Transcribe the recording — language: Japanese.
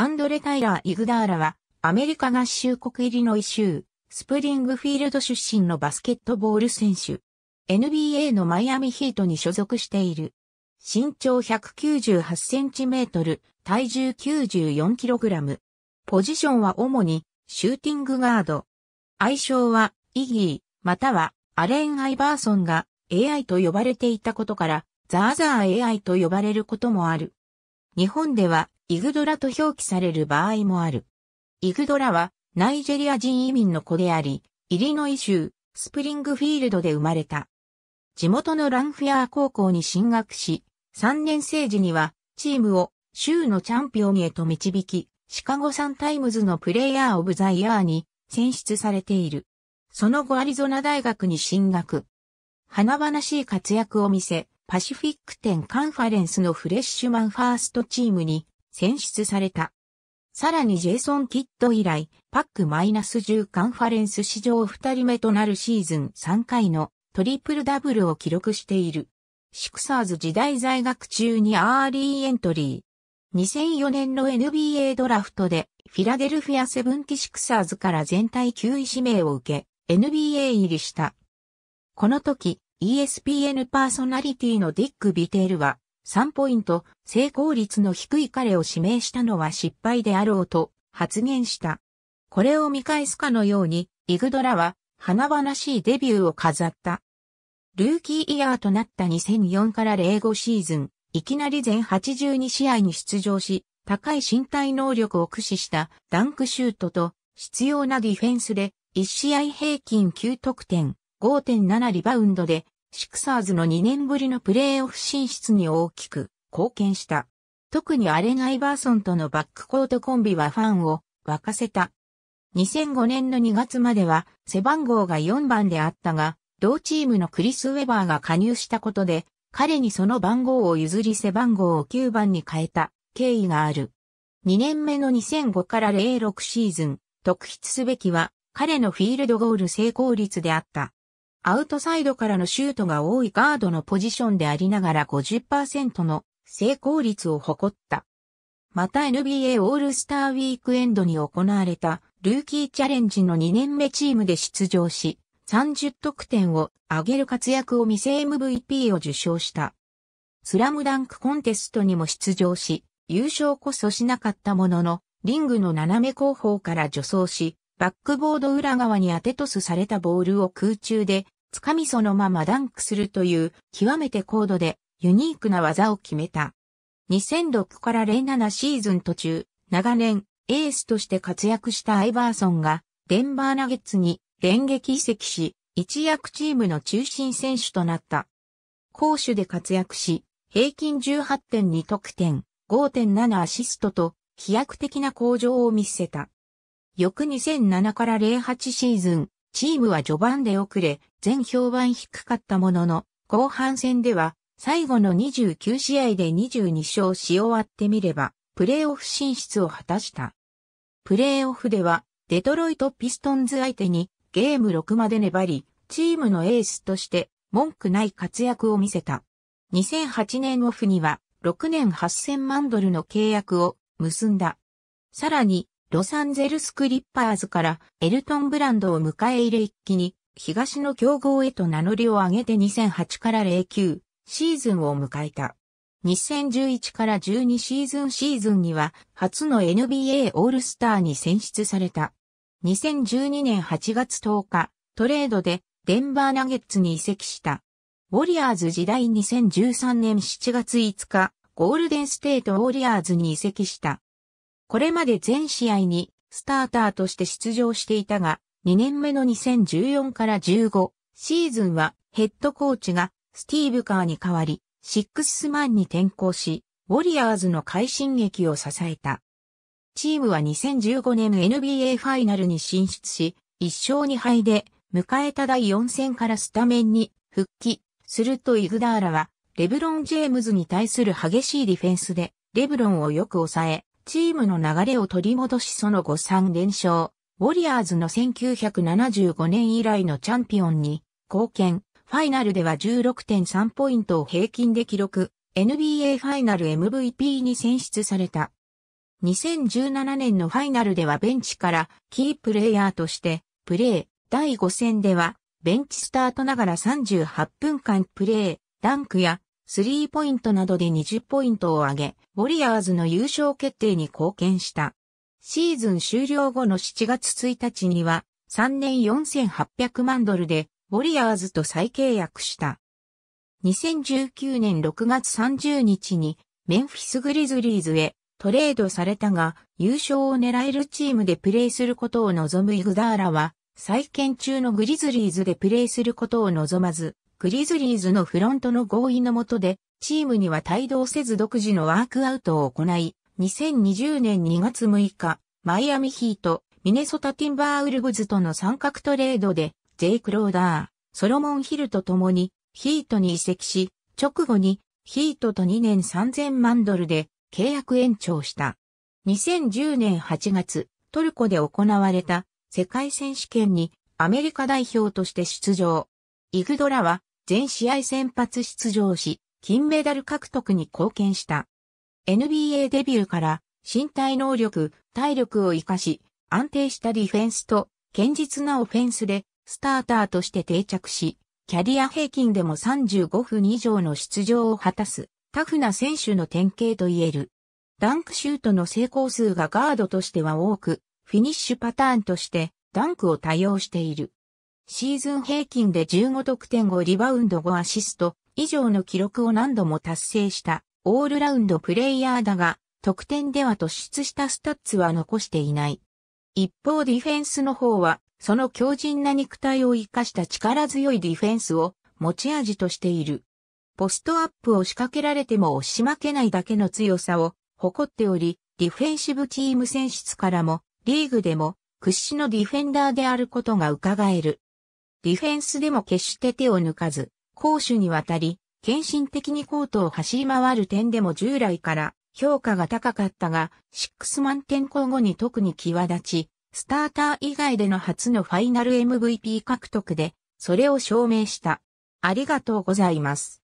アンドレ・タイラー・イグダーラは、アメリカ合衆国イリノイ州、スプリングフィールド出身のバスケットボール選手。NBA のマイアミヒートに所属している。身長198センチメートル、体重94キログラム。ポジションは主に、シューティングガード。愛称は、イギー、または、アレン・アイバーソンが AI と呼ばれていたことから、ザーザー AI と呼ばれることもある。日本ではイグドラと表記される場合もある。イグドラは、ナイジェリア人移民の子であり、イリノイ州、スプリングフィールドで生まれた。地元のランフィアー高校に進学し、3年生時には、チームを州のチャンピオンへと導き、シカゴサンタイムズのプレイヤーオブザイヤーに選出されている。その後アリゾナ大学に進学。華々しい活躍を見せ、パシフィック展カンファレンスのフレッシュマンファーストチームに選出された。さらにジェイソン・キッド以来、パック -10 カンファレンス史上2人目となるシーズン3回のトリプルダブルを記録している。シクサーズ時代在学中にアーリーエントリー。2004年の NBA ドラフトでフィラデルフィアセブンティシクサーズから全体9位指名を受け、NBA 入りした。この時、ESPN パーソナリティのディック・ビテールは、3ポイント、成功率の低い彼を指名したのは失敗であろうと発言した。これを見返すかのように、イグドラは華々しいデビューを飾った。ルーキーイヤーとなった2004から05シーズン、いきなり全82試合に出場し、高い身体能力を駆使したダンクシュートと必要なディフェンスで1試合平均9得点、5.7リバウンドでシクサーズの2年ぶりのプレーオフ進出に大きく貢献した。特にアレン・アイバーソンとのバックコートコンビはファンを沸かせた。2005年の2月までは背番号が4番であったが、同チームのクリス・ウェバーが加入したことで、彼にその番号を譲り背番号を9番に変えた経緯がある。2年目の2005から06シーズン、特筆すべきは彼のフィールドゴール成功率であった。アウトサイドからのシュートが多いガードのポジションでありながら50%の成功率を誇った。また NBA オールスターウィークエンドに行われたルーキーチャレンジの2年目チームで出場し、30得点を上げる活躍を見せ MVP を受賞した。スラムダンクコンテストにも出場し、優勝こそしなかったものの、リングの斜め後方から助走し、バックボード裏側に当てトスされたボールを空中でつかみそのままダンクするという極めて高度でユニークな技を決めた。2006から07シーズン途中、長年エースとして活躍したアイバーソンがデンバーナゲッツに電撃移籍し、一躍チームの中心選手となった。攻守で活躍し、平均18.2得点、5.7アシストと飛躍的な向上を見せた。翌2007から08シーズン、チームは序盤で遅れ、全評判低かったものの、後半戦では、最後の29試合で22勝し終わってみれば、プレーオフ進出を果たした。プレーオフでは、デトロイト・ピストンズ相手に、ゲーム6まで粘り、チームのエースとして、文句ない活躍を見せた。2008年オフには、6年8000万ドルの契約を結んだ。さらに、ロサンゼルスクリッパーズからエルトンブランドを迎え入れ一気に東の競合へと名乗りを上げて2008から09シーズンを迎えた。2011から12シーズンシーズンには初の NBA オールスターに選出された。2012年8月10日、トレードでデンバーナゲッツに移籍した。ウォリアーズ時代2013年7月5日、ゴールデンステートウォリアーズに移籍した。これまで全試合にスターターとして出場していたが、2年目の2014から15シーズンはヘッドコーチがスティーブ・カーに代わり、シックススマンに転向し、ウォリアーズの快進撃を支えた。チームは2015年 NBA ファイナルに進出し、1勝2敗で迎えた第4戦からスタメンに復帰するとイグダーラは、レブロン・ジェームズに対する激しいディフェンスで、レブロンをよく抑え、チームの流れを取り戻しその後3連勝、ウォリアーズの1975年以来のチャンピオンに貢献、ファイナルでは16.3ポイントを平均で記録、NBA ファイナル MVP に選出された。2017年のファイナルではベンチからキープレイヤーとしてプレー、第5戦ではベンチスタートながら38分間プレー、ダンクやスリーポイントなどで20ポイントを上げ、ウォリアーズの優勝決定に貢献した。シーズン終了後の7月1日には、3年4800万ドルで、ウォリアーズと再契約した。2019年6月30日に、メンフィスグリズリーズへトレードされたが、優勝を狙えるチームでプレーすることを望むイグダーラは、再建中のグリズリーズでプレーすることを望まず、グリズリーズのフロントの合意の下で、チームには帯同せず独自のワークアウトを行い、2020年2月6日、マイアミヒート、ミネソタティンバーウルグズとの三角トレードで、ジェイク・ローダー、ソロモン・ヒルと共に、ヒートに移籍し、直後に、ヒートと2年3000万ドルで契約延長した。2010年8月、トルコで行われた世界選手権にアメリカ代表として出場。イグドラは全試合先発出場し、金メダル獲得に貢献した。NBA デビューから身体能力、体力を活かし、安定したディフェンスと堅実なオフェンスでスターターとして定着し、キャリア平均でも35分以上の出場を果たすタフな選手の典型と言える。ダンクシュートの成功数がガードとしては多く、フィニッシュパターンとしてダンクを多用している。シーズン平均で15得点5リバウンド5アシスト以上の記録を何度も達成したオールラウンドプレイヤーだが、得点では突出したスタッツは残していない。一方ディフェンスの方は、その強靭な肉体を活かした力強いディフェンスを持ち味としている。ポストアップを仕掛けられても押し負けないだけの強さを誇っており、ディフェンシブチーム選出からも、リーグでも屈指のディフェンダーであることが伺える。ディフェンスでも決して手を抜かず、攻守にわたり、献身的にコートを走り回る点でも従来から評価が高かったが、シックスマン転交後に特に際立ち、スターター以外での初のファイナル MVP 獲得で、それを証明した。ありがとうございます。